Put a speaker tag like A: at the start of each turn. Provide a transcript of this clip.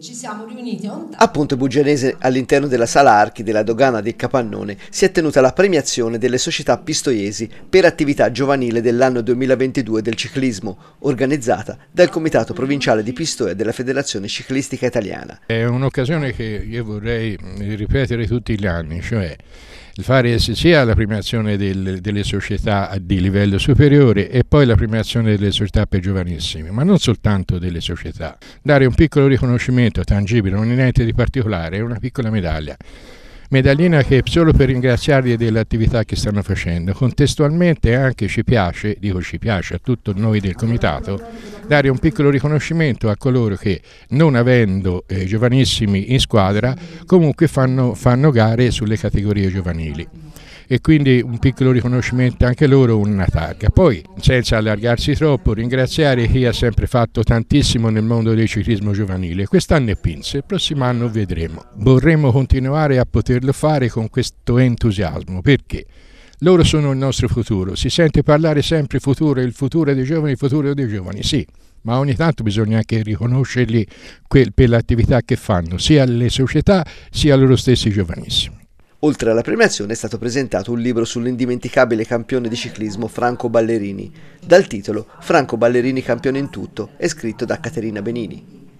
A: ci siamo riuniti a Ontario. A Ponte Bugianese, all'interno della sala archi della dogana del Capannone, si è tenuta la premiazione delle società pistoiesi per attività giovanile dell'anno 2022 del ciclismo, organizzata dal Comitato Provinciale di Pistoia della Federazione Ciclistica Italiana.
B: È un'occasione che io vorrei ripetere tutti gli anni, cioè il fare sia la premiazione del, delle società di livello superiore e poi la premiazione delle società per giovanissimi, ma non soltanto delle società. Dare un piccolo riconoscimento tangibile, non è niente di particolare, è una piccola medaglia medaglina che solo per ringraziarli dell'attività che stanno facendo. Contestualmente anche ci piace, dico ci piace a tutti noi del comitato, dare un piccolo riconoscimento a coloro che non avendo eh, giovanissimi in squadra comunque fanno, fanno gare sulle categorie giovanili e quindi un piccolo riconoscimento anche loro, una targa. Poi, senza allargarsi troppo, ringraziare chi ha sempre fatto tantissimo nel mondo del ciclismo giovanile. Quest'anno è Pinze, il prossimo anno vedremo. Vorremmo continuare a poterlo fare con questo entusiasmo perché loro sono il nostro futuro. Si sente parlare sempre futuro, il futuro dei giovani, il futuro dei giovani, sì, ma ogni tanto bisogna anche riconoscerli per l'attività che fanno, sia alle società sia a loro stessi giovanissimi.
A: Oltre alla premiazione è stato presentato un libro sull'indimenticabile campione di ciclismo Franco Ballerini, dal titolo Franco Ballerini campione in tutto, è scritto da Caterina Benini.